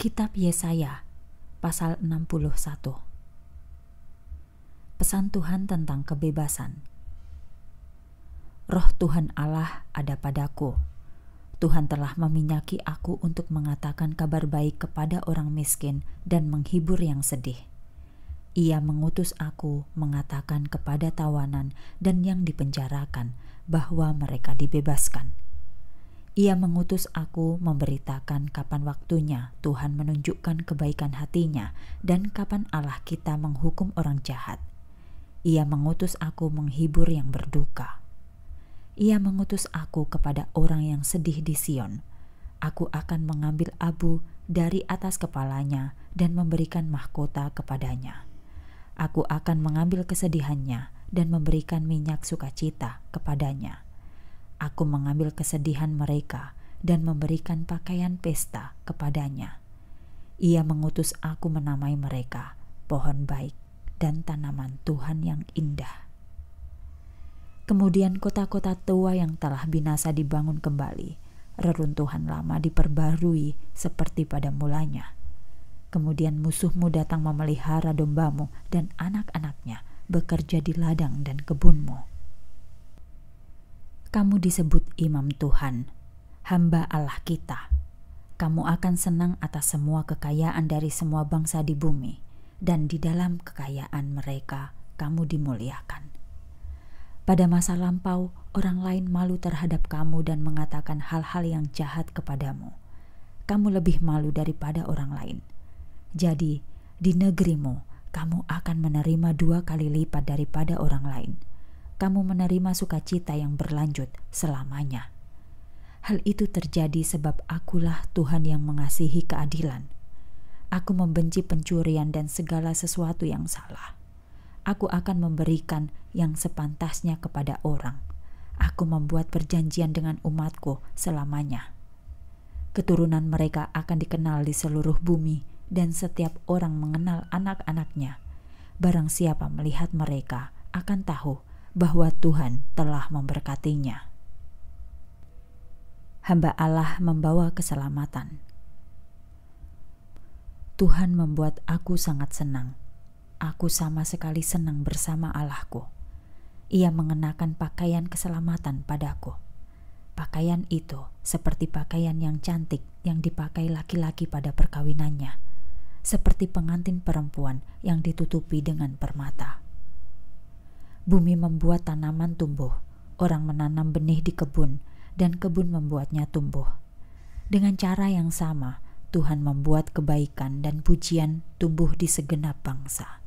Kitab Yesaya pasal 61 Pesan Tuhan tentang kebebasan Roh Tuhan Allah ada padaku Tuhan telah meminyaki aku untuk mengatakan kabar baik kepada orang miskin dan menghibur yang sedih Ia mengutus aku mengatakan kepada tawanan dan yang dipenjarakan bahwa mereka dibebaskan ia mengutus aku memberitakan kapan waktunya Tuhan menunjukkan kebaikan hatinya dan kapan Allah kita menghukum orang jahat. Ia mengutus aku menghibur yang berduka. Ia mengutus aku kepada orang yang sedih di Sion. Aku akan mengambil abu dari atas kepalanya dan memberikan mahkota kepadanya. Aku akan mengambil kesedihannya dan memberikan minyak sukacita kepadanya.' Aku mengambil kesedihan mereka dan memberikan pakaian pesta kepadanya. Ia mengutus aku menamai mereka pohon baik dan tanaman Tuhan yang indah. Kemudian kota-kota tua yang telah binasa dibangun kembali, reruntuhan lama diperbarui seperti pada mulanya. Kemudian musuhmu datang memelihara dombamu dan anak-anaknya bekerja di ladang dan kebunmu kamu disebut imam Tuhan, hamba Allah kita. Kamu akan senang atas semua kekayaan dari semua bangsa di bumi, dan di dalam kekayaan mereka kamu dimuliakan. Pada masa lampau, orang lain malu terhadap kamu dan mengatakan hal-hal yang jahat kepadamu. Kamu lebih malu daripada orang lain. Jadi, di negerimu, kamu akan menerima dua kali lipat daripada orang lain.' kamu menerima sukacita yang berlanjut selamanya. Hal itu terjadi sebab akulah Tuhan yang mengasihi keadilan. Aku membenci pencurian dan segala sesuatu yang salah. Aku akan memberikan yang sepantasnya kepada orang. Aku membuat perjanjian dengan umatku selamanya. Keturunan mereka akan dikenal di seluruh bumi, dan setiap orang mengenal anak-anaknya. Barang siapa melihat mereka akan tahu bahwa Tuhan telah memberkatinya. Hamba Allah membawa keselamatan. Tuhan membuat aku sangat senang. Aku sama sekali senang bersama Allahku. Ia mengenakan pakaian keselamatan padaku. Pakaian itu seperti pakaian yang cantik yang dipakai laki-laki pada perkawinannya, seperti pengantin perempuan yang ditutupi dengan permata. Bumi membuat tanaman tumbuh, orang menanam benih di kebun, dan kebun membuatnya tumbuh. Dengan cara yang sama, Tuhan membuat kebaikan dan pujian tumbuh di segenap bangsa.